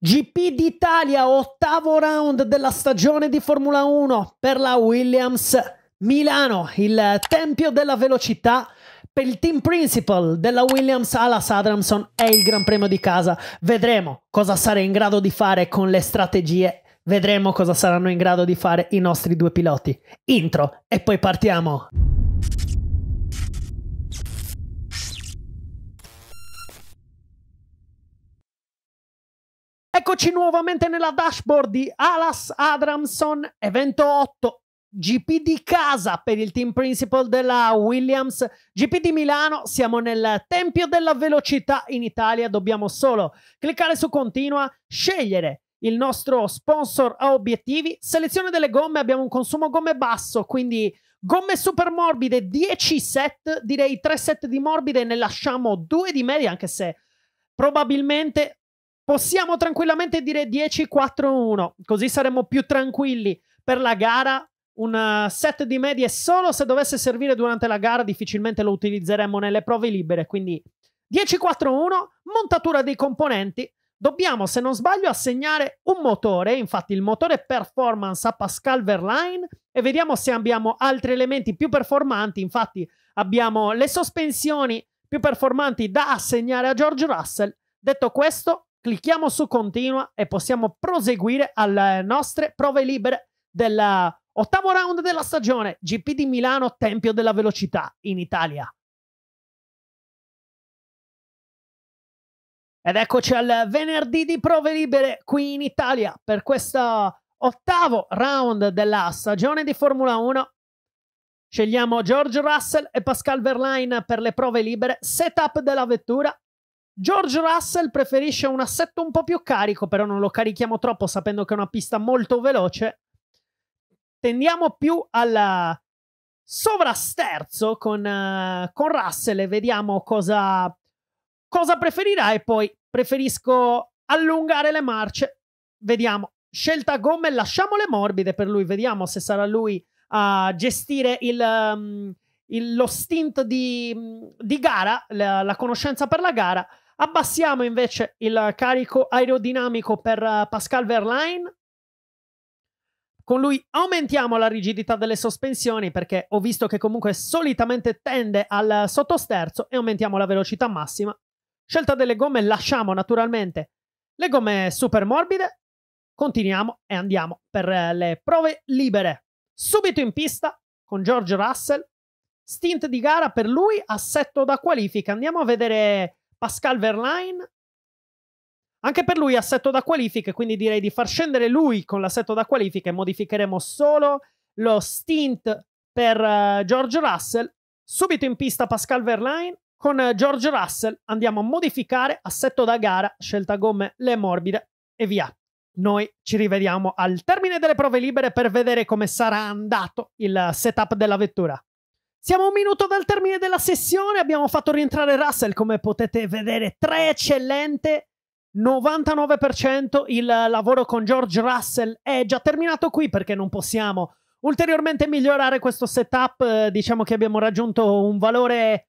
GP d'Italia, ottavo round della stagione di Formula 1 per la Williams Milano, il tempio della velocità per il team principal della Williams Alas Sadramson è il Gran Premio di casa. Vedremo cosa sarà in grado di fare con le strategie, vedremo cosa saranno in grado di fare i nostri due piloti. Intro e poi partiamo. Eccoci nuovamente nella dashboard di Alas Adramson, evento 8. GP di casa per il team principal della Williams, GP di Milano, siamo nel Tempio della Velocità in Italia, dobbiamo solo cliccare su continua, scegliere il nostro sponsor a obiettivi, selezione delle gomme, abbiamo un consumo gomme basso, quindi gomme super morbide 10 set, direi 3 set di morbide, ne lasciamo 2 di media anche se probabilmente Possiamo tranquillamente dire 10-4-1, così saremmo più tranquilli per la gara. Un eh, set di medie solo se dovesse servire durante la gara difficilmente lo utilizzeremmo nelle prove libere, quindi 10-4-1, montatura dei componenti. Dobbiamo, se non sbaglio, assegnare un motore, infatti il motore performance a Pascal Verlaine e vediamo se abbiamo altri elementi più performanti, infatti abbiamo le sospensioni più performanti da assegnare a George Russell. Detto questo, Clicchiamo su continua e possiamo proseguire alle nostre prove libere dell'ottavo round della stagione. GP di Milano, Tempio della Velocità in Italia. Ed eccoci al venerdì di prove libere qui in Italia per questo ottavo round della stagione di Formula 1. Scegliamo George Russell e Pascal Verlaine per le prove libere, setup della vettura, George Russell preferisce un assetto un po' più carico, però non lo carichiamo troppo sapendo che è una pista molto veloce. Tendiamo più alla sovrasterzo con, uh, con Russell e vediamo cosa, cosa preferirà e poi preferisco allungare le marce. Vediamo. Scelta gomme, lasciamole morbide per lui, vediamo se sarà lui a gestire il, um, il, lo stint di, mm, di gara, la, la conoscenza per la gara. Abbassiamo invece il carico aerodinamico per eh, Pascal Verlaine. Con lui aumentiamo la rigidità delle sospensioni perché ho visto che comunque solitamente tende al sottosterzo e aumentiamo la velocità massima. Scelta delle gomme, lasciamo naturalmente le gomme super morbide. Continuiamo e andiamo per eh, le prove libere. Subito in pista con George Russell. Stint di gara per lui, assetto da qualifica. Andiamo a vedere Pascal Verlaine. Anche per lui assetto da qualifiche, quindi direi di far scendere lui con l'assetto da qualifiche. Modificheremo solo lo stint per uh, George Russell. Subito in pista Pascal Verlaine. Con uh, George Russell andiamo a modificare assetto da gara, scelta gomme le morbide e via. Noi ci rivediamo al termine delle prove libere per vedere come sarà andato il setup della vettura. Siamo un minuto dal termine della sessione, abbiamo fatto rientrare Russell, come potete vedere, tre eccellente, 99%, il lavoro con George Russell è già terminato qui perché non possiamo ulteriormente migliorare questo setup, eh, diciamo che abbiamo raggiunto un valore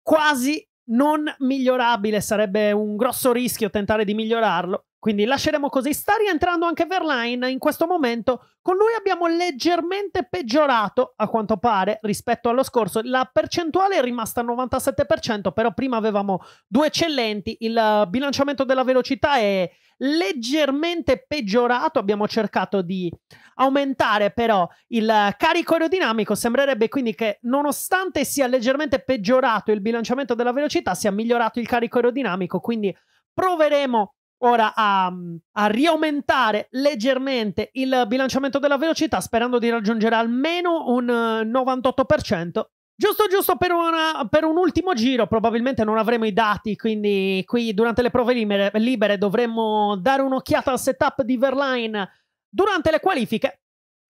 quasi non migliorabile, sarebbe un grosso rischio tentare di migliorarlo. Quindi lasceremo così. Sta rientrando anche Verlaine in questo momento. Con lui abbiamo leggermente peggiorato, a quanto pare, rispetto allo scorso. La percentuale è rimasta al 97%, però prima avevamo due eccellenti. Il bilanciamento della velocità è leggermente peggiorato, abbiamo cercato di aumentare però il carico aerodinamico, sembrerebbe quindi che nonostante sia leggermente peggiorato il bilanciamento della velocità, sia migliorato il carico aerodinamico, quindi proveremo ora a, a riaumentare leggermente il bilanciamento della velocità sperando di raggiungere almeno un 98% eh, Giusto, giusto per, una, per, un ultimo giro, probabilmente non avremo i dati, quindi qui durante le prove libere, libere dovremmo dare un'occhiata al setup di Verline durante le qualifiche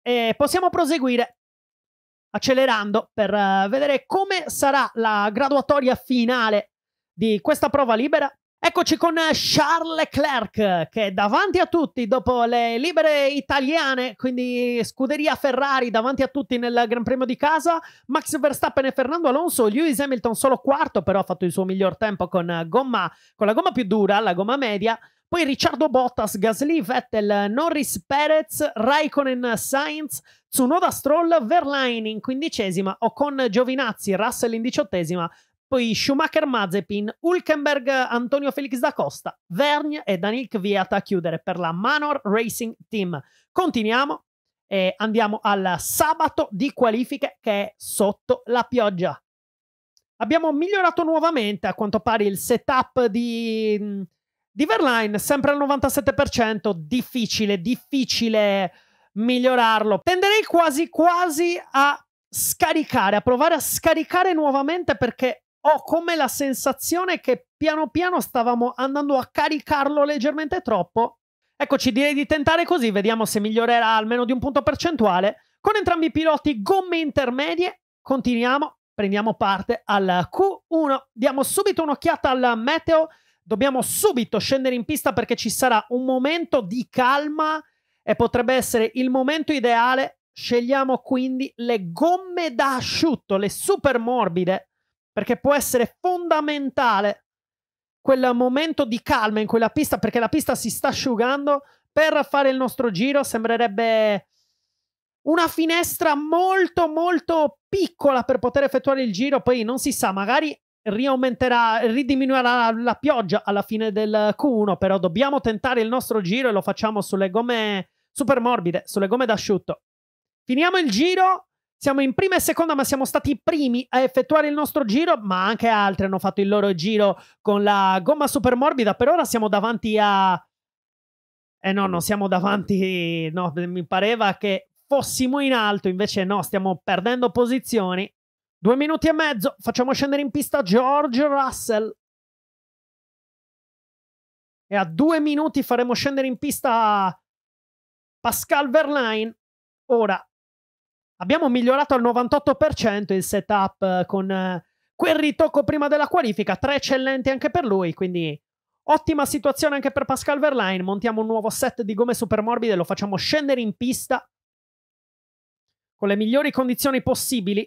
e possiamo proseguire accelerando per eh, vedere come sarà la graduatoria finale di questa prova libera Eccoci con eh, Charles Leclerc che davanti a tutti dopo le libere italiane, quindi scuderia Ferrari davanti a tutti nel Gran Premio di casa, Max Verstappen e Fernando Alonso, Lewis Hamilton solo quarto però ha fatto il suo miglior tempo con, eh, gomma, con la gomma più dura, la gomma media, poi Ricciardo Bottas, Gasly, Vettel, Norris, Perez, Raikkonen, Sainz, Tsunoda, Stroll, Verlaine in quindicesima, o con Giovinazzi, Russell in diciottesima, poi Schumacher Mazepin, Hulkenberg Antonio Felix da Costa, Vergne e Daniel Kviat a chiudere per la Manor Racing Team. Continuiamo e andiamo al sabato di qualifiche che è sotto la pioggia. Abbiamo migliorato nuovamente a quanto pare il setup di, di Verline, sempre al 97%, difficile, difficile migliorarlo. Tenderei quasi quasi a scaricare, a provare a scaricare nuovamente perché ho come la sensazione che piano piano stavamo andando a caricarlo leggermente troppo. Eccoci, direi di tentare così, vediamo se migliorerà almeno di un punto percentuale. Con entrambi i piloti gomme intermedie, continuiamo, prendiamo parte al Q1, diamo subito un'occhiata al meteo, dobbiamo subito scendere in pista perché ci sarà un momento di calma e potrebbe essere il momento ideale. Scegliamo quindi le gomme da asciutto, le super morbide perché può essere fondamentale quel momento di calma in quella pista, perché la pista si sta asciugando. Per fare il nostro giro sembrerebbe una finestra molto molto piccola per poter effettuare il giro, poi non si sa, magari riaumenterà, ridiminuirà la, la pioggia alla fine del Q1, però dobbiamo tentare il nostro giro e lo facciamo sulle gomme super morbide, sulle gomme d'asciutto. Finiamo il giro siamo in prima e seconda, ma siamo stati i primi a effettuare il nostro giro, ma anche altri hanno fatto il loro giro con la gomma super morbida. Per ora siamo davanti a... Eh no, non siamo davanti... No, mi pareva che fossimo in alto, invece no, stiamo perdendo posizioni. Due minuti e mezzo, facciamo scendere in pista George Russell. E a due minuti faremo scendere in pista Pascal Verlaine. Ora Abbiamo migliorato al 98% il setup eh, con eh, quel ritocco prima della qualifica, tre eccellenti anche per lui, quindi ottima situazione anche per Pascal Verlaine. Montiamo un nuovo set di gomme supermorbide, lo facciamo scendere in pista con le migliori condizioni possibili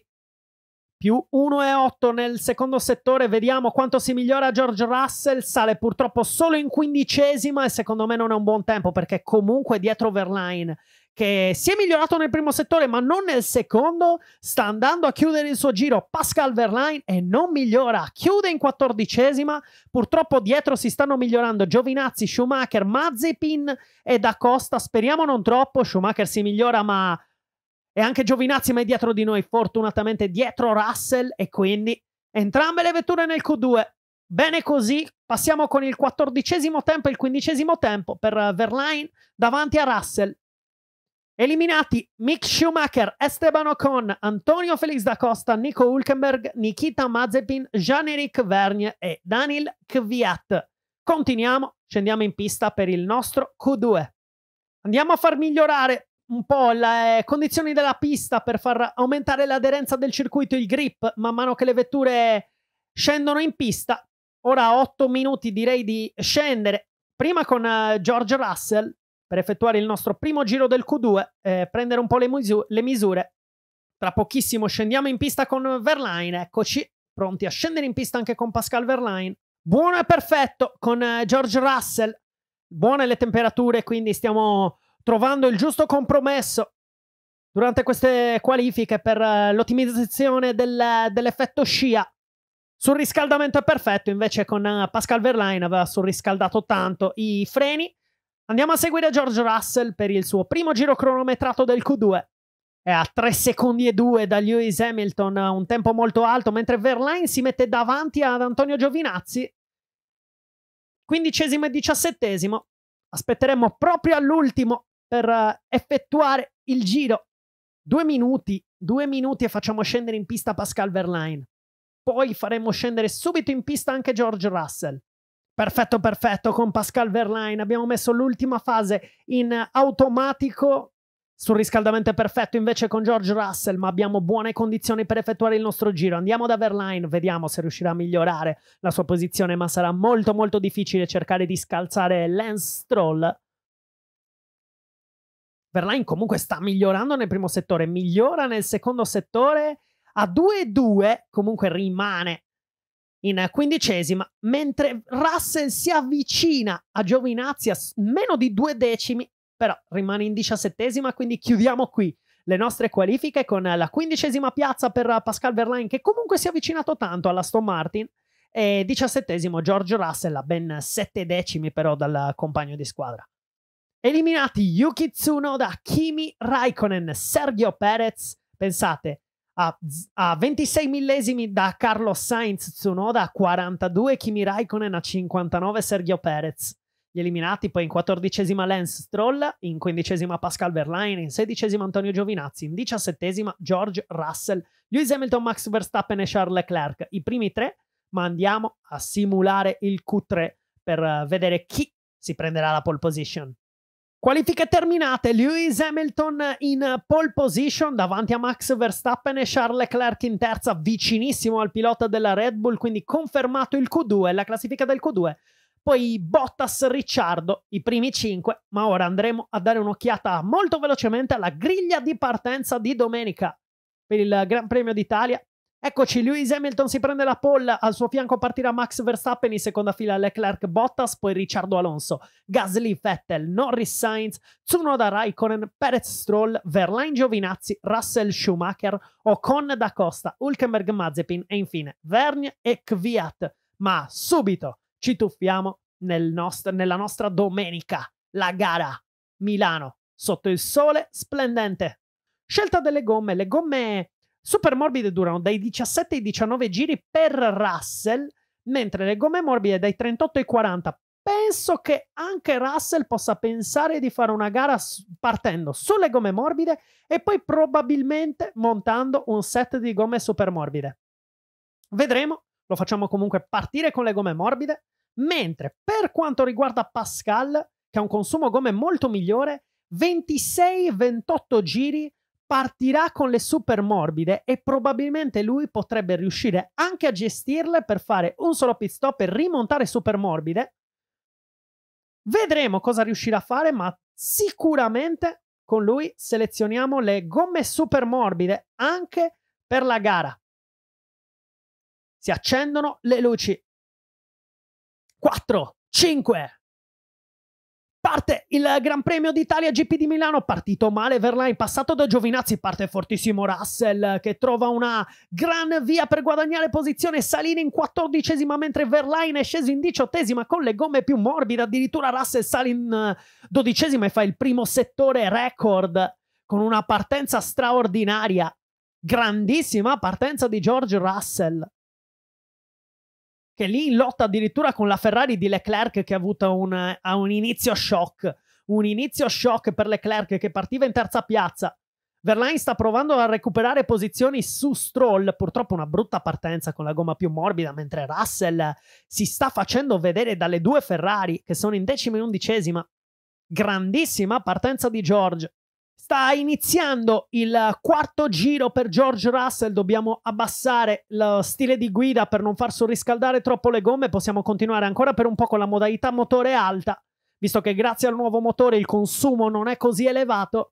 più 1,8 nel secondo settore. Vediamo quanto si migliora George Russell. Sale purtroppo solo in quindicesima e secondo me non è un buon tempo perché comunque dietro Verline che si è migliorato nel primo settore ma non nel secondo, sta andando a chiudere il suo giro Pascal Verlaine e non migliora, chiude in quattordicesima, purtroppo dietro si stanno migliorando Giovinazzi, Schumacher, Mazepin e Da Costa, speriamo non troppo, Schumacher si migliora ma e anche Giovinazzi ma è dietro di noi, fortunatamente dietro Russell e quindi entrambe le vetture nel Q2. Bene così, passiamo con il quattordicesimo tempo e il quindicesimo tempo per Verlaine davanti a Russell. Eliminati Mick Schumacher, Esteban Ocon, Antonio Felix da Costa, Nico Hulkenberg, Nikita Mazepin, Jean-Éric Vergne e Daniel Kviat. Continuiamo, scendiamo in pista per il nostro Q2. Andiamo a far migliorare un po' le condizioni della pista per far aumentare l'aderenza del circuito, il grip, man mano che le vetture scendono in pista. Ora 8 minuti direi di scendere, prima con eh, George Russell per effettuare il nostro primo giro del Q2, eh, prendere un po' le, musu- le misure. Tra pochissimo scendiamo in pista con Verlaine, eccoci, pronti a scendere in pista anche con Pascal Verlaine. Buono e perfetto con eh, George Russell, buone le temperature, quindi stiamo trovando il giusto compromesso durante queste qualifiche per eh, l'ottimizzazione del, dell'effetto scia. Sul riscaldamento è perfetto, invece con eh, Pascal Verlaine aveva surriscaldato tanto i freni. Andiamo a seguire George Russell per il suo primo giro cronometrato del Q2. È a 3 secondi e 2 da Lewis Hamilton, un tempo molto alto, mentre Verlaine si mette davanti ad Antonio Giovinazzi. Quindicesimo e diciassettesimo. Aspetteremo proprio all'ultimo per eh, effettuare il giro. Due minuti, due minuti e facciamo scendere in pista Pascal Verlaine. Poi faremo scendere subito in pista anche George Russell. Perfetto, perfetto, con Pascal Verlaine abbiamo messo l'ultima fase in automatico sul riscaldamento perfetto invece con George Russell, ma abbiamo buone condizioni per effettuare il nostro giro. Andiamo da Verlaine, vediamo se riuscirà a migliorare la sua posizione, ma sarà molto molto difficile cercare di scalzare Lance Stroll Verlaine comunque sta migliorando nel primo settore, migliora nel secondo settore a 2-2, comunque rimane in quindicesima, mentre Russell si avvicina a Giovinazzi a meno di due decimi, però rimane in diciassettesima, quindi chiudiamo qui le nostre qualifiche con la quindicesima piazza per Pascal Verlaine che comunque si è avvicinato tanto alla Aston Martin e diciassettesimo George Russell a ben sette decimi però dal compagno di squadra. Eliminati Yuki Tsunoda, Kimi Raikkonen, Sergio Perez, pensate, a, a 26 millesimi da Carlos Sainz, Tsunoda a 42, Kimi Raikkonen a 59, Sergio Perez. Gli eliminati poi in quattordicesima Lance Stroll, in quindicesima Pascal Verlaine, in sedicesima Antonio Giovinazzi, in diciassettesima George Russell, Lewis Hamilton, Max Verstappen e Charles Leclerc. I primi tre, ma andiamo a simulare il Q3 per eh, vedere chi si prenderà la pole position. Qualifiche terminate, Lewis Hamilton in pole position davanti a Max Verstappen e Charles Leclerc in terza, vicinissimo al pilota della Red Bull, quindi confermato il Q2, la classifica del Q2. Poi Bottas, Ricciardo, i primi cinque, ma ora andremo a dare un'occhiata molto velocemente alla griglia di partenza di domenica per il Gran Premio d'Italia Eccoci, Lewis Hamilton si prende la pole, al suo fianco partirà Max Verstappen, in seconda fila Leclerc Bottas, poi Ricciardo Alonso, Gasly Vettel, Norris Sainz, Tsunoda Raikkonen, Perez Stroll, Verlaine Giovinazzi, Russell Schumacher, Ocon da Costa, Hulkenberg Mazepin e infine Vergne e Kviat. Ma subito ci tuffiamo nel nost- nella nostra domenica, la gara Milano, sotto il sole splendente. Scelta delle gomme, le gomme Super morbide durano dai 17 ai 19 giri per Russell, mentre le gomme morbide dai 38 ai 40. Penso che anche Russell possa pensare di fare una gara partendo sulle gomme morbide e poi probabilmente montando un set di gomme super morbide. Vedremo, lo facciamo comunque partire con le gomme morbide, mentre per quanto riguarda Pascal, che ha un consumo gomme molto migliore, 26-28 giri partirà con le super morbide e probabilmente lui potrebbe riuscire anche a gestirle per fare un solo pit stop e rimontare super morbide. Vedremo cosa riuscirà a fare, ma sicuramente con lui selezioniamo le gomme super morbide anche per la gara. Si accendono le luci. 4, 5, Parte il Gran Premio d'Italia GP di Milano, partito male Verlaine, passato da Giovinazzi, parte fortissimo Russell che trova una gran via per guadagnare posizione, Salini in quattordicesima mentre Verlaine è sceso in diciottesima con le gomme più morbide, addirittura Russell sale in eh, dodicesima e fa il primo settore record con una partenza straordinaria, grandissima partenza di George Russell che lì in lotta addirittura con la Ferrari di Leclerc che ha avuto un, ha un inizio shock, un inizio shock per Leclerc che partiva in terza piazza. Verlaine sta provando a recuperare posizioni su Stroll, purtroppo una brutta partenza con la gomma più morbida, mentre Russell si sta facendo vedere dalle due Ferrari che sono in decima e undicesima. Grandissima partenza di George. Sta iniziando il quarto giro per George Russell, dobbiamo abbassare lo stile di guida per non far surriscaldare troppo le gomme, possiamo continuare ancora per un po' con la modalità motore alta, visto che grazie al nuovo motore il consumo non è così elevato.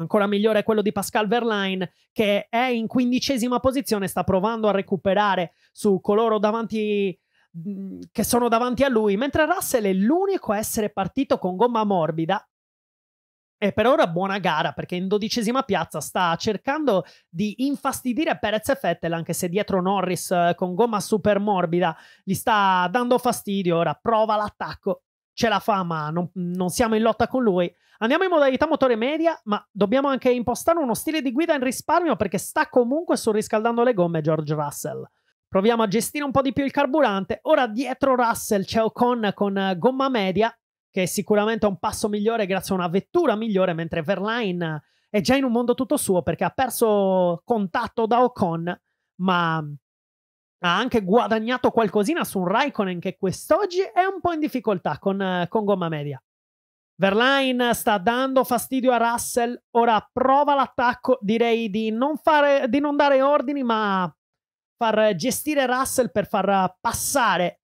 Ancora migliore è quello di Pascal Verlaine, che è in quindicesima posizione, sta provando a recuperare su coloro davanti mm, che sono davanti a lui, mentre Russell è l'unico a essere partito con gomma morbida e per ora buona gara perché in dodicesima piazza sta cercando di infastidire Perez e Vettel anche se dietro Norris eh, con gomma super morbida gli sta dando fastidio. Ora prova l'attacco, ce la fa ma non, non siamo in lotta con lui. Andiamo in modalità motore media ma dobbiamo anche impostare uno stile di guida in risparmio perché sta comunque surriscaldando le gomme George Russell. Proviamo a gestire un po' di più il carburante. Ora dietro Russell c'è Ocon con gomma media che è sicuramente un passo migliore grazie a una vettura migliore, mentre Verline è già in un mondo tutto suo perché ha perso contatto da Ocon, ma ha anche guadagnato qualcosina su un Raikkonen che quest'oggi è un po' in difficoltà con, con gomma media. Verline sta dando fastidio a Russell, ora prova l'attacco, direi di non, fare, di non dare ordini ma far gestire Russell per far passare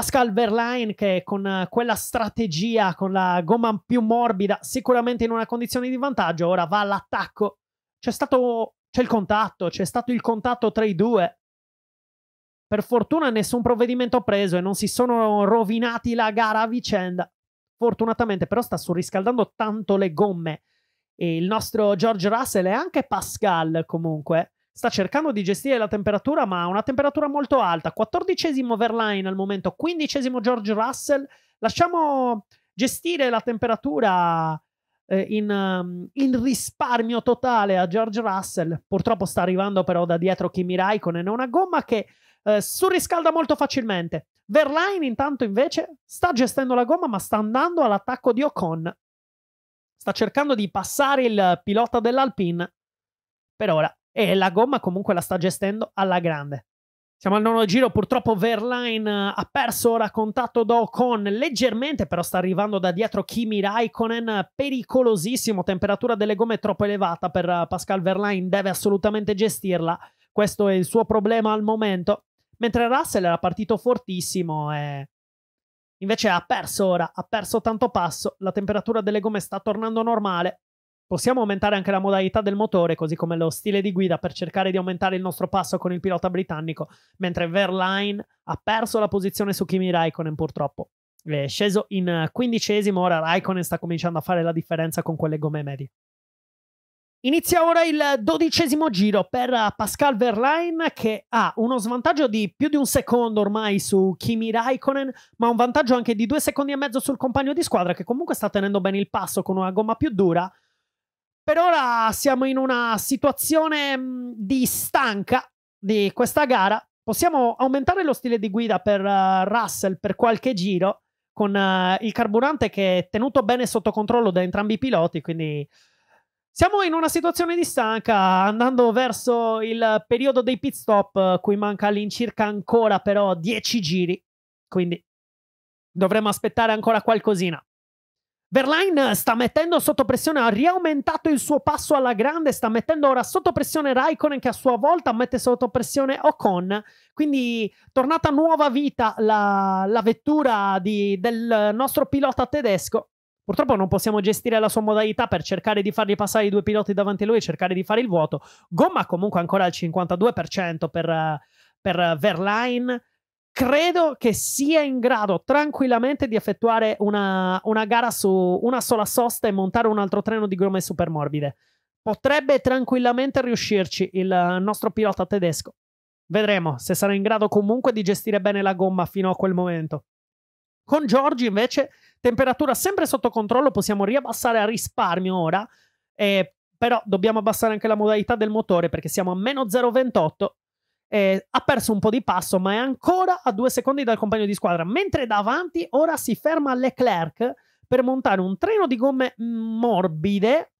Pascal Verlaine che con eh, quella strategia, con la gomma più morbida, sicuramente in una condizione di vantaggio, ora va all'attacco. C'è stato, c'è il contatto, c'è stato il contatto tra i due. Per fortuna nessun provvedimento preso e non si sono rovinati la gara a vicenda. Fortunatamente però sta surriscaldando tanto le gomme. E il nostro George Russell e anche Pascal comunque sta cercando di gestire la temperatura, ma ha una temperatura molto alta. 14 Verlaine al momento, 15 George Russell. Lasciamo gestire la temperatura eh, in, um, in, risparmio totale a George Russell. Purtroppo sta arrivando però da dietro Kimi Raikkonen, è una gomma che eh, surriscalda molto facilmente. Verlaine intanto invece sta gestendo la gomma, ma sta andando all'attacco di Ocon. Sta cercando di passare il pilota dell'Alpine. Per ora e la gomma comunque la sta gestendo alla grande. Siamo al nono giro, purtroppo Verline eh, ha perso ora contatto da Ocon, leggermente però sta arrivando da dietro Kimi Raikkonen, pericolosissimo, temperatura delle gomme troppo elevata per eh, Pascal Verline, deve assolutamente gestirla, questo è il suo problema al momento, mentre Russell era partito fortissimo e eh, invece ha perso ora, ha perso tanto passo, la temperatura delle gomme sta tornando normale, Possiamo aumentare anche la modalità del motore, così come lo stile di guida, per cercare di aumentare il nostro passo con il pilota britannico, mentre Verline ha perso la posizione su Kimi Raikkonen purtroppo. È sceso in quindicesimo, ora Raikkonen sta cominciando a fare la differenza con quelle gomme medie. Inizia ora il dodicesimo giro per Pascal Verlaine che ha uno svantaggio di più di un secondo ormai su Kimi Raikkonen, ma un vantaggio anche di due secondi e mezzo sul compagno di squadra che comunque sta tenendo bene il passo con una gomma più dura, per ora siamo in una situazione mm, di stanca di questa gara. Possiamo aumentare lo stile di guida per eh, Russell per qualche giro con eh, il carburante che è tenuto bene sotto controllo da entrambi i piloti, quindi siamo in una situazione di stanca andando verso il periodo dei pit stop eh, cui manca all'incirca ancora però 10 giri, quindi dovremo aspettare ancora qualcosina. Verline sta mettendo sotto pressione, ha riaumentato il suo passo alla grande, sta mettendo ora sotto pressione Raikkonen che a sua volta mette sotto pressione Ocon. Quindi tornata nuova vita la, la vettura di, del nostro pilota tedesco. Purtroppo non possiamo gestire la sua modalità per cercare di fargli passare i due piloti davanti a lui e cercare di fare il vuoto. Gomma comunque ancora al 52% per, per Verlaine credo che sia in grado tranquillamente di effettuare una, una, gara su una sola sosta e montare un altro treno di gomme super morbide. Potrebbe tranquillamente riuscirci il nostro pilota tedesco. Vedremo se sarà in grado comunque di gestire bene la gomma fino a quel momento. Con Giorgi invece, temperatura sempre sotto controllo, possiamo riabbassare a risparmio ora, eh, però dobbiamo abbassare anche la modalità del motore perché siamo a meno 0,28 eh, ha perso un po' di passo, ma è ancora a due secondi dal compagno di squadra. Mentre davanti ora si ferma Leclerc per montare un treno di gomme morbide,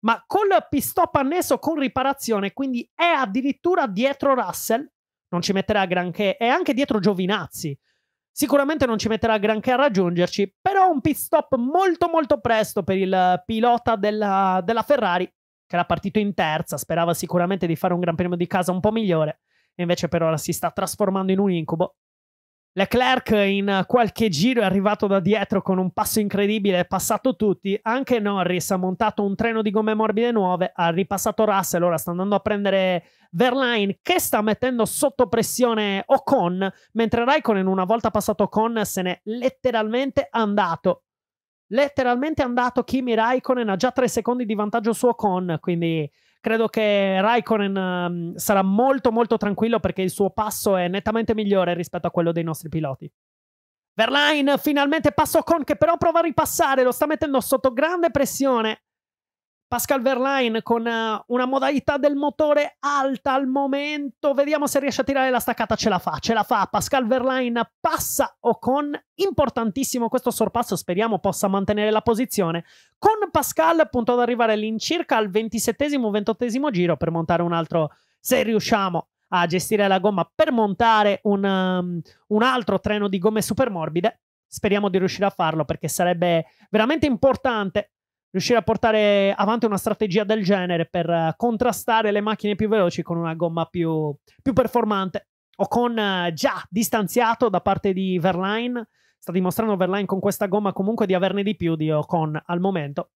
ma col pistop annesso con riparazione, quindi è addirittura dietro Russell. Non ci metterà granché, è anche dietro Giovinazzi. Sicuramente non ci metterà granché a raggiungerci, però un pit stop molto molto presto per il pilota della, della Ferrari, che era partito in terza, sperava sicuramente di fare un Gran Premio di casa un po' migliore invece per ora si sta trasformando in un incubo. Leclerc in qualche giro è arrivato da dietro con un passo incredibile, è passato tutti, anche Norris ha montato un treno di gomme morbide nuove, ha ripassato Russell, ora sta andando a prendere Verline che sta mettendo sotto pressione Ocon, mentre Raikkonen una volta passato Ocon se n'è letteralmente andato letteralmente è andato Kimi Raikkonen, ha già 3 secondi di vantaggio suo con quindi credo che Raikkonen um, sarà molto molto tranquillo perché il suo passo è nettamente migliore rispetto a quello dei nostri piloti. Verlaine finalmente passo con che però prova a ripassare, lo sta mettendo sotto grande pressione. Pascal Verlaine con eh, una modalità del motore alta al momento. Vediamo se riesce a tirare la staccata. Ce la fa, ce la fa. Pascal Verlaine passa Ocon. Importantissimo questo sorpasso. Speriamo possa mantenere la posizione. Con Pascal, punto ad arrivare all'incirca al 27esimo-28esimo giro per montare un altro. Se riusciamo a gestire la gomma per montare un, um, un altro treno di gomme super morbide. Speriamo di riuscire a farlo perché sarebbe veramente importante riuscire a portare avanti una strategia del genere per eh, contrastare le macchine più veloci con una gomma più, più performante o con eh, già distanziato da parte di Verline. Sta dimostrando Verline con questa gomma comunque di averne di più di Ocon al momento.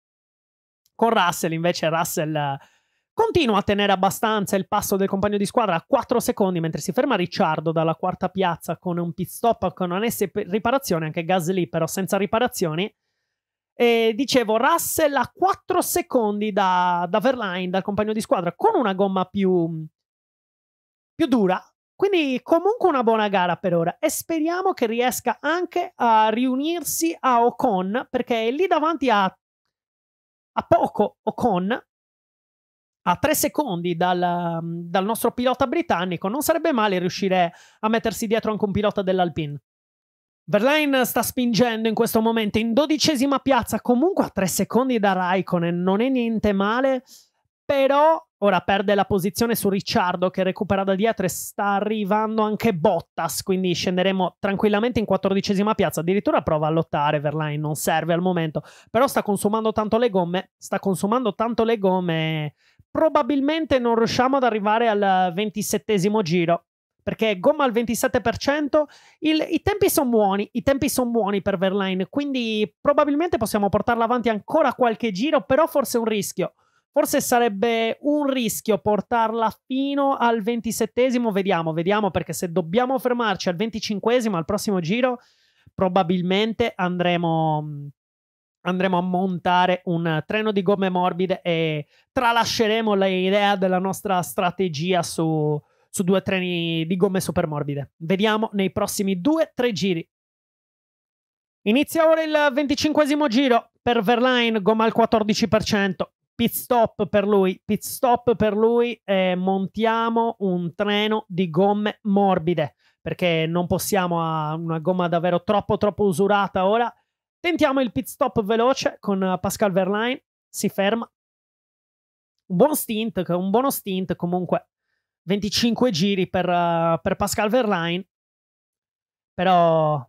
Con Russell invece Russell eh, continua a tenere abbastanza il passo del compagno di squadra a 4 secondi mentre si ferma Ricciardo dalla quarta piazza con un pit stop con una S riparazione, anche Gasly però senza riparazioni e dicevo, Russell a 4 secondi da, da Verline, dal compagno di squadra, con una gomma più, più dura. Quindi comunque una buona gara per ora e speriamo che riesca anche a riunirsi a Ocon perché è lì davanti a, a poco Ocon a tre secondi dal, dal, nostro pilota britannico, non sarebbe male riuscire a mettersi dietro anche un pilota dell'Alpine. Verlaine sta spingendo in questo momento in dodicesima piazza, comunque a tre secondi da Raikkonen, non è niente male, però ora perde la posizione su Ricciardo che recupera da dietro e sta arrivando anche Bottas, quindi scenderemo tranquillamente in quattordicesima piazza, addirittura prova a lottare Verlaine, non serve al momento, però sta consumando tanto le gomme, sta consumando tanto le gomme, probabilmente non riusciamo ad arrivare al ventisettesimo giro, perché gomma al 27%, il, i tempi sono buoni, i tempi sono buoni per Verline, quindi probabilmente possiamo portarla avanti ancora qualche giro, però forse è un rischio. Forse sarebbe un rischio portarla fino al 27 vediamo, vediamo, perché se dobbiamo fermarci al 25 al prossimo giro, probabilmente andremo, andremo a montare un treno di gomme morbide e tralasceremo l'idea della nostra strategia su, su due treni di gomme super morbide. Vediamo nei prossimi 2 tre giri. Inizia ora il venticinquesimo giro per Verlaine, gomma al 14%. Pit stop per lui, pit stop per lui e montiamo un treno di gomme morbide perché non possiamo a una gomma davvero troppo troppo usurata ora. Tentiamo il pit stop veloce con Pascal Verlaine, si ferma. Un buon stint, un buono stint comunque 25 giri per, uh, per Pascal Verlaine, però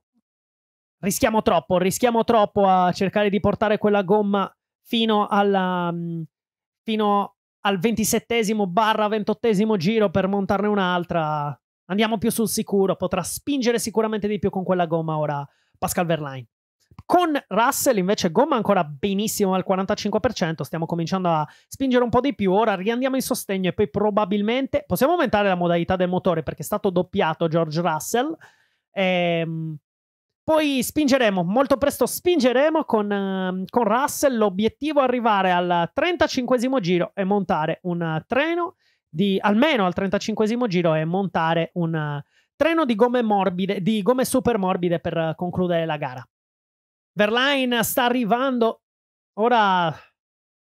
rischiamo troppo, rischiamo troppo a cercare di portare quella gomma fino, alla, mm, fino al 27 barra 28 esimo giro per montarne un'altra. Andiamo più sul sicuro, potrà spingere sicuramente di più con quella gomma ora Pascal Verlaine. Con Russell invece gomma ancora benissimo al 45%, stiamo cominciando a spingere un po' di più, ora riandiamo in sostegno e poi probabilmente possiamo aumentare la modalità del motore perché è stato doppiato George Russell. Ehm, poi spingeremo, molto presto spingeremo con, ehm, con Russell, l'obiettivo è arrivare al 35 giro e montare un treno di almeno al 35 giro e montare un treno di gomme morbide, di gomme super morbide per concludere la gara. Verline sta arrivando. Ora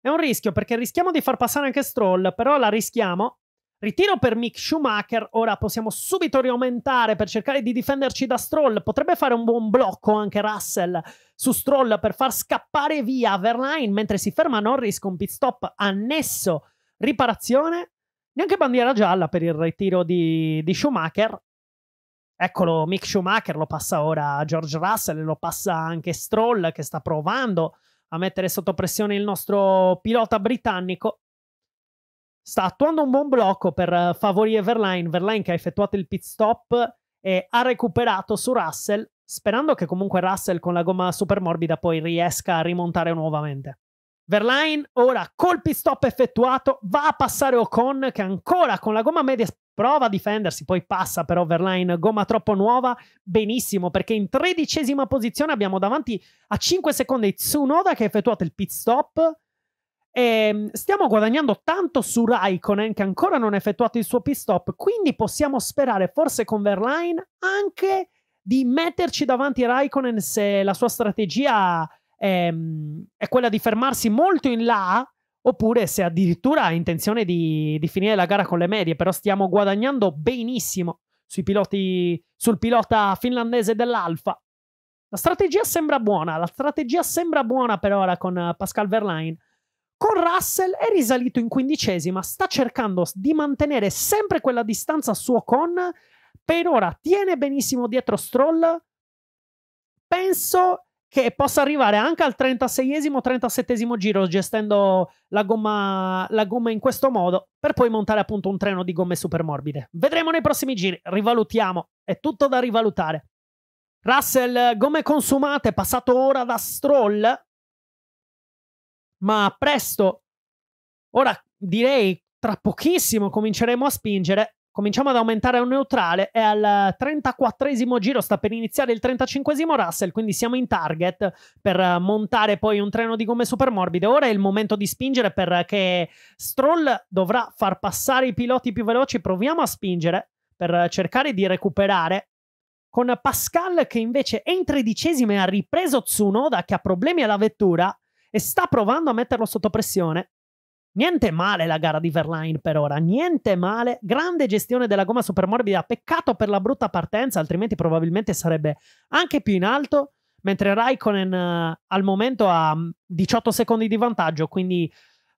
è un rischio perché rischiamo di far passare anche Stroll, però la rischiamo. Ritiro per Mick Schumacher, ora possiamo subito riaumentare per cercare di difenderci da Stroll. Potrebbe fare un buon blocco anche Russell su Stroll per far scappare via Verline mentre si ferma Norris con pit stop annesso riparazione. Neanche bandiera gialla per il ritiro di, di Schumacher. Eccolo, Mick Schumacher lo passa ora George Russell, lo passa anche Stroll che sta provando a mettere sotto pressione il nostro pilota britannico. Sta attuando un buon blocco per eh, favorire Verlaine, Verlaine che ha effettuato il pit stop e ha recuperato su Russell, sperando che comunque Russell con la gomma super morbida poi riesca a rimontare nuovamente. Verlaine ora col pit stop effettuato va a passare Ocon che ancora con la gomma media prova a difendersi, poi passa però Verlaine, gomma troppo nuova, benissimo perché in tredicesima posizione abbiamo davanti a 5 secondi Tsunoda che ha effettuato il pit stop e ehm, stiamo guadagnando tanto su Raikkonen che ancora non ha effettuato il suo pit stop, quindi possiamo sperare forse con Verlaine anche di metterci davanti Raikkonen se la sua strategia ehm, è quella di fermarsi molto in là oppure se addirittura ha intenzione di, di, finire la gara con le medie, però stiamo guadagnando benissimo sui piloti, sul pilota finlandese dell'Alfa. La strategia sembra buona, la strategia sembra buona per ora con eh, Pascal Verlaine. Con Russell è risalito in quindicesima, sta cercando di mantenere sempre quella distanza suo con, per ora tiene benissimo dietro Stroll. Penso che possa arrivare anche al 36esimo, 37esimo giro gestendo la gomma, la gomma, in questo modo per poi montare appunto un treno di gomme super morbide. Vedremo nei prossimi giri, rivalutiamo, è tutto da rivalutare. Russell, gomme consumate, passato ora da Stroll, ma presto, ora direi tra pochissimo cominceremo a spingere Cominciamo ad aumentare a un neutrale, è al 34 esimo giro, sta per iniziare il 35 esimo Russell, quindi siamo in target per montare poi un treno di gomme super morbide. Ora è il momento di spingere perché Stroll dovrà far passare i piloti più veloci, proviamo a spingere per cercare di recuperare con Pascal che invece è in tredicesima e ha ripreso Tsunoda che ha problemi alla vettura e sta provando a metterlo sotto pressione. Niente male la gara di Verline per ora, niente male. Grande gestione della gomma supermorbida, peccato per la brutta partenza, altrimenti probabilmente sarebbe anche più in alto, mentre Raikkonen uh, al momento ha 18 mm, secondi di vantaggio, quindi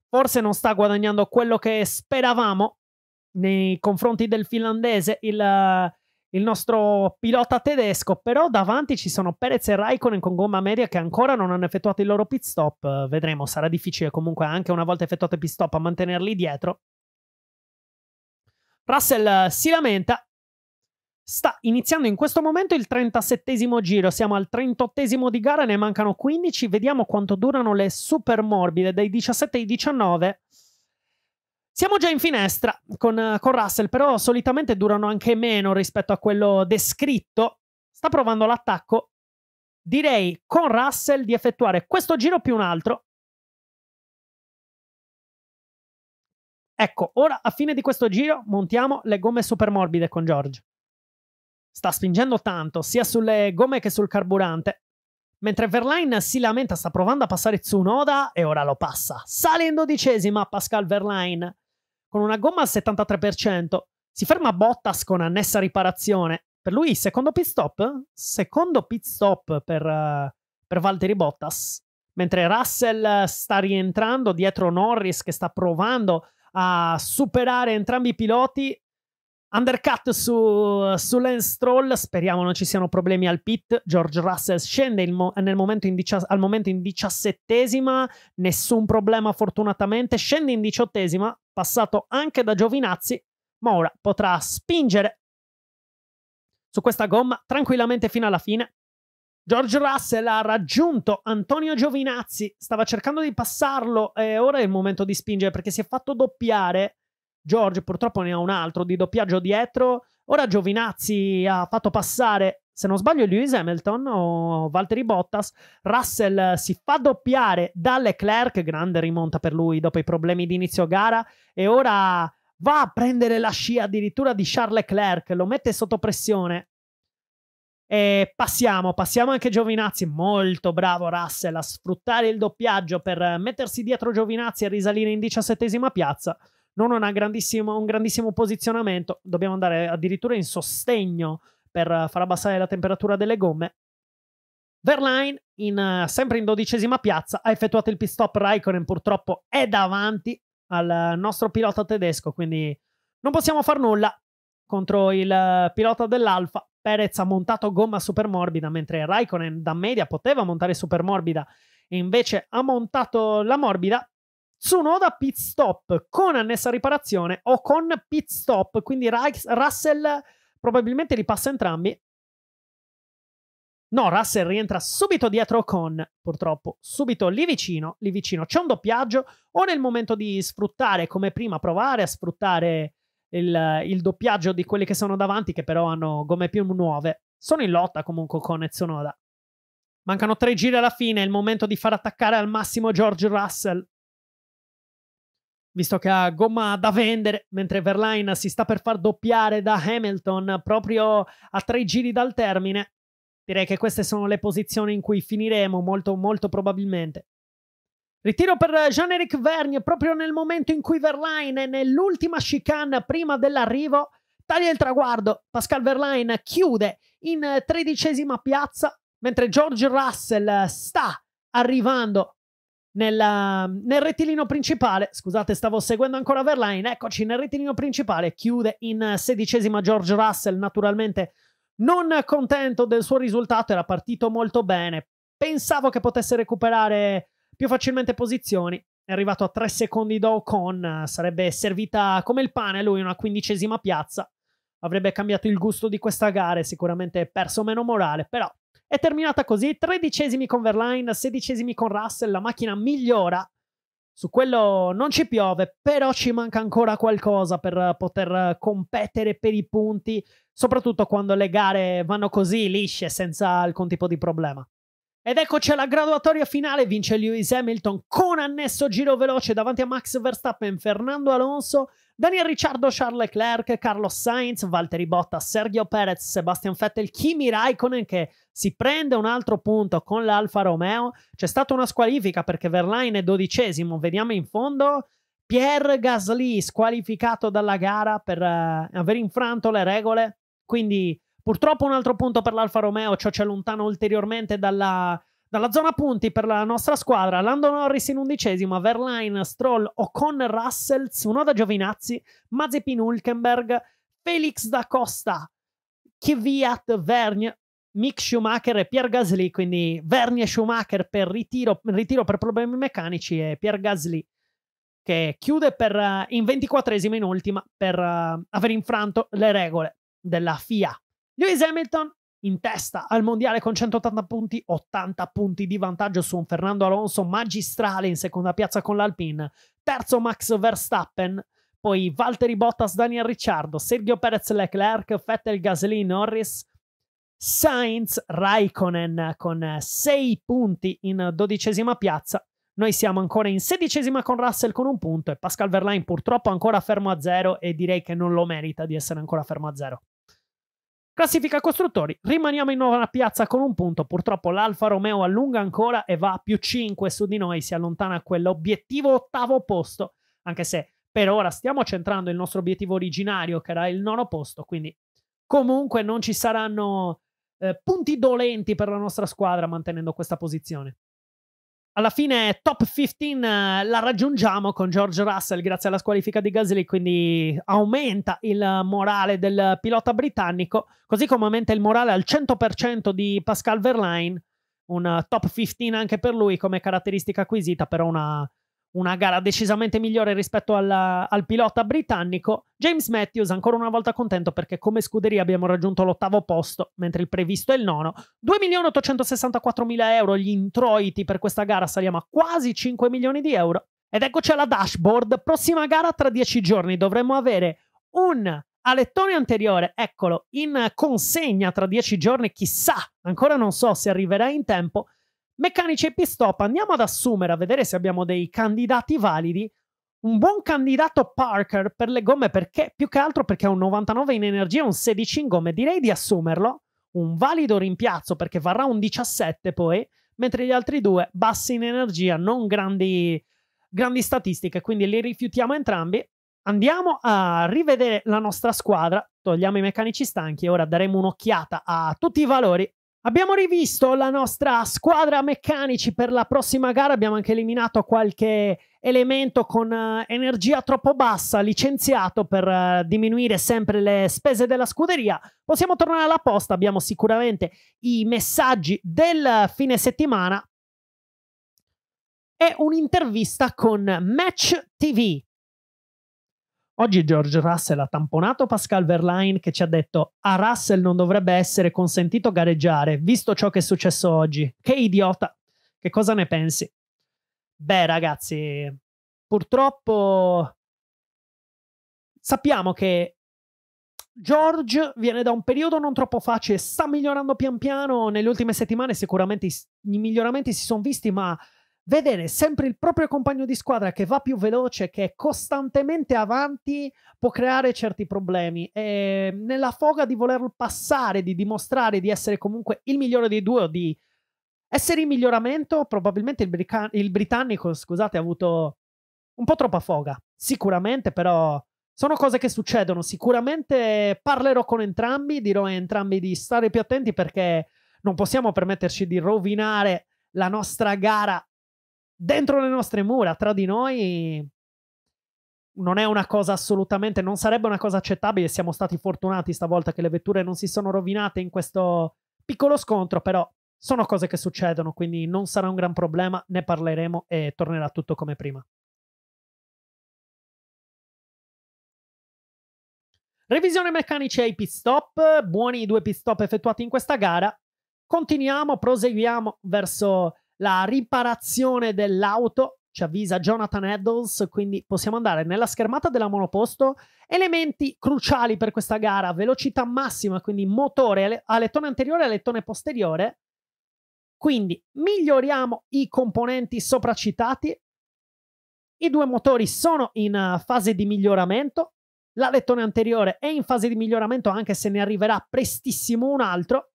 forse non sta guadagnando quello che speravamo nei confronti del finlandese. Il, uh, il nostro pilota tedesco, però davanti ci sono Perez e Raikkonen con gomma media che ancora non hanno effettuato il loro pit stop, vedremo, sarà difficile comunque anche una volta effettuato il pit stop a mantenerli dietro. Russell eh, si lamenta, sta iniziando in questo momento il 37 giro, siamo al 38 di gara, ne mancano 15, vediamo quanto durano le super morbide dai 17 ai 19. Siamo già in finestra con, con Russell, però solitamente durano anche meno rispetto a quello descritto. Sta provando l'attacco. Direi con Russell di effettuare questo giro più un altro Ecco, ora a fine di questo giro montiamo le gomme super morbide con George. Sta spingendo tanto sia sulle gomme che sul carburante. Mentre Verlaine si lamenta, sta provando a passare Tsunoda e ora lo passa. Sale in dodicesima Pascal Verlaine con una gomma al 73%, si ferma Bottas con annessa riparazione. Per lui, secondo pit stop? Secondo pit stop per, eh, per Valtteri Bottas. Mentre Russell eh, sta rientrando dietro Norris che sta provando a superare entrambi i piloti Undercut su, su Lance Stroll, speriamo non ci siano problemi al pit. George Russell scende mo momento al momento in diciassettesima, nessun problema fortunatamente. Scende in diciottesima, passato anche da Giovinazzi, ma ora potrà spingere su questa gomma tranquillamente fino alla fine. George Russell ha raggiunto Antonio Giovinazzi, stava cercando di passarlo e ora è il momento di spingere perché si è fatto doppiare George purtroppo ne ha un altro di doppiaggio dietro. Ora Giovinazzi ha fatto passare, se non sbaglio, Lewis Hamilton o Valtteri Bottas. Russell si fa doppiare da Leclerc, grande rimonta per lui dopo i problemi di inizio gara. E ora va a prendere la scia addirittura di Charles Leclerc, lo mette sotto pressione. E passiamo, passiamo anche Giovinazzi, molto bravo Russell a sfruttare il doppiaggio per mettersi dietro Giovinazzi e risalire in diciassettesima piazza non ha un grandissimo posizionamento, dobbiamo andare addirittura in sostegno per far abbassare la temperatura delle gomme. Verline, in, sempre in dodicesima piazza, ha effettuato il pit stop. Raikkonen purtroppo è davanti al nostro pilota tedesco, quindi non possiamo far nulla contro il pilota dell'Alfa. Perez ha montato gomma super morbida, mentre Raikkonen da media poteva montare super morbida e invece ha montato la morbida. Tsunoda pit stop con annessa riparazione o con pit stop, quindi Russell probabilmente li passa entrambi. No, Russell rientra subito dietro Ocon, purtroppo, subito lì vicino, lì vicino. C'è un doppiaggio o nel momento di sfruttare, come prima, provare a sfruttare il, il doppiaggio di quelli che sono davanti, che però hanno gomme più nuove. Sono in lotta comunque con Tsunoda. Mancano tre giri alla fine, è il momento di far attaccare al massimo George Russell visto che ha gomma da vendere, mentre Verlaine si sta per far doppiare da Hamilton proprio a tre giri dal termine. Direi che queste sono le posizioni in cui finiremo molto molto probabilmente. Ritiro per Jean-Éric Vergne proprio nel momento in cui Verlaine è nell'ultima chicane prima dell'arrivo taglia il traguardo. Pascal Verlaine chiude in tredicesima piazza mentre George Russell sta arrivando nella, nel rettilineo principale, scusate, stavo seguendo ancora Verlaine, eccoci nel rettilineo principale, chiude in sedicesima George Russell, naturalmente non contento del suo risultato, era partito molto bene, pensavo che potesse recuperare più facilmente posizioni, è arrivato a tre secondi da Ocon, sarebbe servita come il pane lui una quindicesima piazza, avrebbe cambiato il gusto di questa gara, sicuramente perso meno morale, però è terminata così, tredicesimi con Verline, sedicesimi con Russell, la macchina migliora. Su quello non ci piove, però ci manca ancora qualcosa per poter competere per i punti, soprattutto quando le gare vanno così lisce, senza alcun tipo di problema. Ed eccoci alla graduatoria finale, vince Lewis Hamilton con annesso giro veloce davanti a Max Verstappen, Fernando Alonso, Daniel Ricciardo, Charles Leclerc, Carlos Sainz, Valtteri Botta, Sergio Perez, Sebastian Vettel, Kimi Raikkonen che si prende un altro punto con l'Alfa Romeo. C'è stata una squalifica perché Verlaine è dodicesimo, vediamo in fondo. Pierre Gasly squalificato dalla gara per uh, aver infranto le regole, quindi Purtroppo un altro punto per l'Alfa Romeo, ciò ci allontana ulteriormente dalla, dalla zona punti per la nostra squadra. Lando Norris in undicesima, Verlaine, Stroll, Ocon, Russell, Tsunoda Giovinazzi, Mazepin, Hulkenberg, Felix da Costa, Kvyat, Vergne, Mick Schumacher e Pierre Gasly, quindi Vergne e Schumacher per ritiro, ritiro, per problemi meccanici e Pierre Gasly che chiude per, eh, in 24 in ultima per eh, aver infranto le regole della FIA. Lewis Hamilton in testa al mondiale con 180 punti, 80 punti di vantaggio su un Fernando Alonso magistrale in seconda piazza con l'Alpine, terzo Max Verstappen, poi Valtteri Bottas, Daniel Ricciardo, Sergio Perez Leclerc, Vettel Gasly Norris, Sainz Raikkonen con 6 punti in dodicesima piazza. Noi siamo ancora in sedicesima con Russell con un punto e Pascal Verlaine purtroppo ancora fermo a zero e direi che non lo merita di essere ancora fermo a zero. Classifica costruttori, rimaniamo in nuova piazza con un punto, purtroppo l'Alfa Romeo allunga ancora e va a più 5 su di noi, si allontana a quell'obiettivo ottavo posto, anche se per ora stiamo centrando il nostro obiettivo originario che era il nono posto, quindi comunque non ci saranno eh, punti dolenti per la nostra squadra mantenendo questa posizione alla fine top 15 eh, la raggiungiamo con George Russell grazie alla squalifica di Gasly, quindi aumenta il morale del pilota britannico, così come aumenta il morale al 100% di Pascal Verlaine, un top 15 anche per lui come caratteristica acquisita, però una una gara decisamente migliore rispetto alla, al pilota britannico. James Matthews ancora una volta contento perché come scuderia abbiamo raggiunto l'ottavo posto, mentre il previsto è il nono. 2.864.000 euro gli introiti per questa gara, saliamo a quasi 5 milioni di euro. Ed eccoci alla dashboard, prossima gara tra 10 giorni dovremmo avere un alettone anteriore, eccolo, in consegna tra 10 giorni, chissà, ancora non so se arriverà in tempo, Meccanici e pistop, andiamo ad assumere, a vedere se abbiamo dei candidati validi. Un buon candidato Parker per le gomme perché, più che altro perché ha un 99 in energia e un 16 in gomme, direi di assumerlo. Un valido rimpiazzo perché varrà un 17 poi, mentre gli altri due bassi in energia, non grandi, grandi statistiche, quindi li rifiutiamo entrambi. Andiamo a rivedere la nostra squadra, togliamo i meccanici stanchi e ora daremo un'occhiata a tutti i valori Abbiamo rivisto la nostra squadra meccanici per la prossima gara, abbiamo anche eliminato qualche elemento con uh, energia troppo bassa, licenziato per uh, diminuire sempre le spese della scuderia. Possiamo tornare alla posta, abbiamo sicuramente i messaggi del fine settimana e un'intervista con Match TV. Oggi George Russell ha tamponato Pascal Verlaine che ci ha detto a Russell non dovrebbe essere consentito gareggiare, visto ciò che è successo oggi. Che idiota! Che cosa ne pensi? Beh ragazzi, purtroppo sappiamo che George viene da un periodo non troppo facile, sta migliorando pian piano, nelle ultime settimane sicuramente i miglioramenti si sono visti, ma vedere sempre il proprio compagno di squadra che va più veloce, che è costantemente avanti, può creare certi problemi. E nella foga di voler passare, di dimostrare di essere comunque il migliore dei due o di essere in miglioramento, probabilmente il, brica- il britannico, scusate, ha avuto un po' troppa foga. Sicuramente, però, sono cose che succedono. Sicuramente parlerò con entrambi, dirò a entrambi di stare più attenti perché non possiamo permetterci di rovinare la nostra gara dentro le nostre mura, tra di noi, non è una cosa assolutamente, non sarebbe una cosa accettabile. Siamo stati fortunati stavolta che le vetture non si sono rovinate in questo piccolo scontro, però sono cose che succedono, quindi non sarà un gran problema, ne parleremo e tornerà tutto come prima. Revisione meccanici ai pit stop, buoni i due pit stop effettuati in questa gara. Continuiamo, proseguiamo verso la riparazione dell'auto, ci avvisa Jonathan Eddowes, quindi possiamo andare nella schermata della monoposto, elementi cruciali per questa gara, velocità massima, quindi motore a lettone anteriore e a lettone posteriore, quindi miglioriamo i componenti sopracitati, i due motori sono in eh, fase di miglioramento, l'alettone anteriore è in fase di miglioramento anche se ne arriverà prestissimo un altro,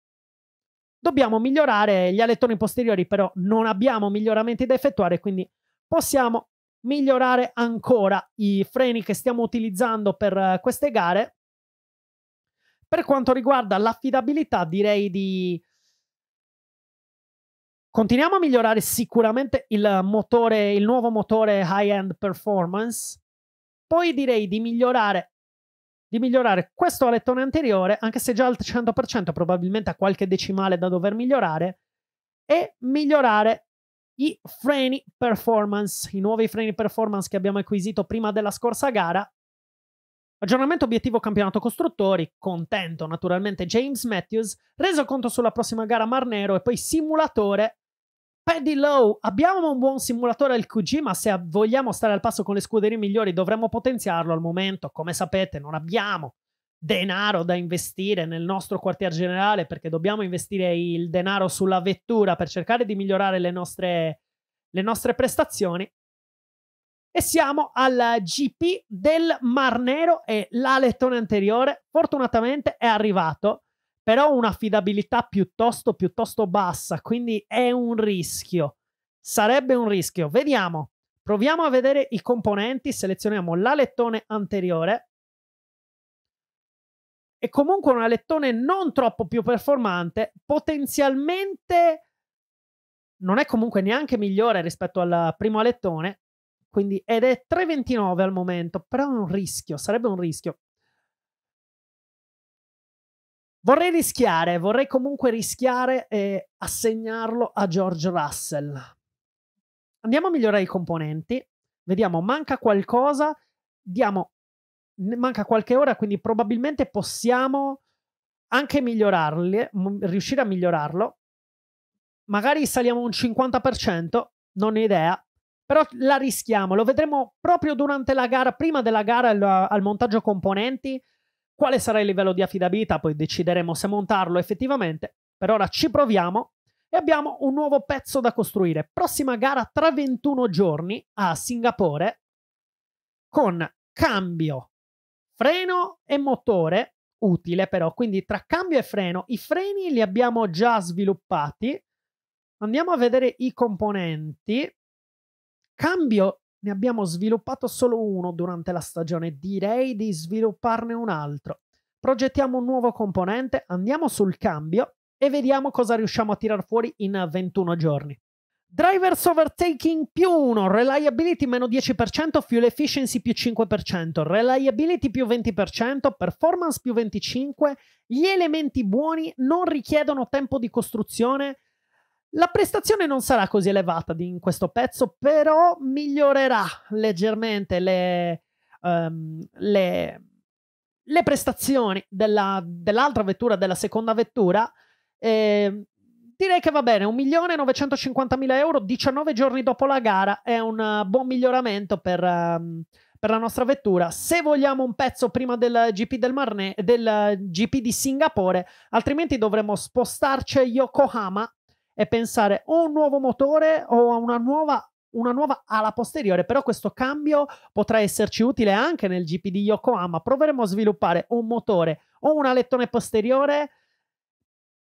Dobbiamo migliorare gli alettoni posteriori, però non abbiamo miglioramenti da effettuare, quindi possiamo migliorare ancora i freni che stiamo utilizzando per eh, queste gare. Per quanto riguarda l'affidabilità, direi di continuiamo a migliorare sicuramente il motore, il nuovo motore high-end performance. Poi direi di migliorare di migliorare questo alettone anteriore, anche se già al 100% probabilmente a qualche decimale da dover migliorare, e migliorare i freni performance, i nuovi freni performance che abbiamo acquisito prima della scorsa gara. Aggiornamento obiettivo campionato costruttori, contento naturalmente James Matthews, reso conto sulla prossima gara Marnero e poi simulatore Paddy Low, abbiamo un buon simulatore al QG, ma se vogliamo stare al passo con le scuderie migliori dovremmo potenziarlo al momento. Come sapete, non abbiamo denaro da investire nel nostro quartier generale perché dobbiamo investire il denaro sulla vettura per cercare di migliorare le nostre, le nostre prestazioni. E siamo al GP del Mar Nero e l'alettone anteriore fortunatamente è arrivato però un'affidabilità piuttosto, piuttosto bassa, quindi è un rischio. Sarebbe un rischio. Vediamo. Proviamo a vedere i componenti, selezioniamo l'alettone anteriore e comunque un alettone non troppo più performante, potenzialmente non è comunque neanche migliore rispetto al primo alettone, quindi ed è 3,29 al momento, però è un rischio, sarebbe un rischio. Vorrei rischiare, vorrei comunque rischiare e assegnarlo a George Russell. Andiamo a migliorare i componenti, vediamo, manca qualcosa, diamo, manca qualche ora, quindi probabilmente possiamo anche migliorarli, riuscire a migliorarlo. Magari saliamo un 50%, non ho idea, però la rischiamo, lo vedremo proprio durante la gara, prima della gara al, al montaggio componenti quale sarà il livello di affidabilità? Poi decideremo se montarlo effettivamente. Per ora ci proviamo e abbiamo un nuovo pezzo da costruire. Prossima gara tra 21 giorni a Singapore con cambio, freno e motore utile però, quindi tra cambio e freno, i freni li abbiamo già sviluppati. Andiamo a vedere i componenti. Cambio ne abbiamo sviluppato solo uno durante la stagione, direi di svilupparne un altro. Progettiamo un nuovo componente, andiamo sul cambio e vediamo cosa riusciamo a tirar fuori in 21 giorni. Drivers overtaking più 1, reliability meno 10%, fuel efficiency più 5%, reliability più 20%, performance più 25%, gli elementi buoni non richiedono tempo di costruzione, la prestazione non sarà così elevata in questo pezzo, però migliorerà leggermente le, um, le, le prestazioni della, dell'altra vettura, della seconda vettura. Eh, direi che va bene, 1.950.000 euro 19 giorni dopo la gara è un eh, buon miglioramento per, um, per la nostra vettura. Se vogliamo un pezzo prima del GP, del Marne, del GP di Singapore, altrimenti dovremo spostarci a Yokohama e pensare o a un nuovo motore o a una nuova una nuova ala posteriore, però questo cambio potrà esserci utile anche nel GP di Yokohama. Proveremo a sviluppare un motore o un alettone posteriore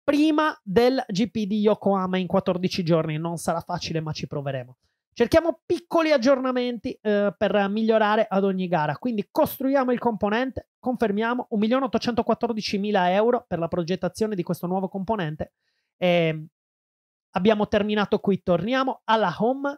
prima del GP di Yokohama in 14 giorni. Non sarà facile, ma ci proveremo. Cerchiamo piccoli aggiornamenti eh, per migliorare ad ogni gara, quindi costruiamo il componente, confermiamo 1.814.000 euro per la progettazione di questo nuovo componente e Abbiamo terminato qui, torniamo alla home.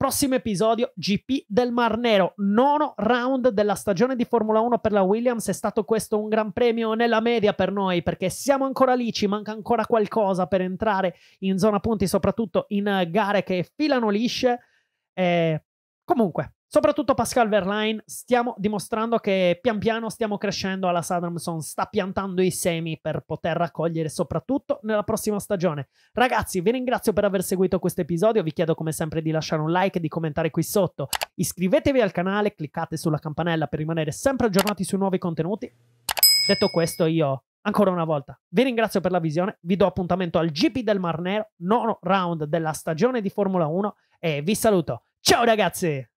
Prossimo episodio, GP del Mar Nero, nono round della stagione di Formula 1 per la Williams. È stato questo un gran premio nella media per noi perché siamo ancora lì, ci manca ancora qualcosa per entrare in zona punti, soprattutto in gare che filano lisce. Eh, comunque, Soprattutto Pascal Verlaine, stiamo dimostrando che pian piano stiamo crescendo alla Southampton, sta piantando i semi per poter raccogliere soprattutto nella prossima stagione. Ragazzi, vi ringrazio per aver seguito questo episodio, vi chiedo come sempre di lasciare un like, e di commentare qui sotto, iscrivetevi al canale, cliccate sulla campanella per rimanere sempre aggiornati sui nuovi contenuti. Detto questo, io ancora una volta vi ringrazio per la visione, vi do appuntamento al GP del Mar Nero, nono round della stagione di Formula 1 e vi saluto. Ciao ragazzi!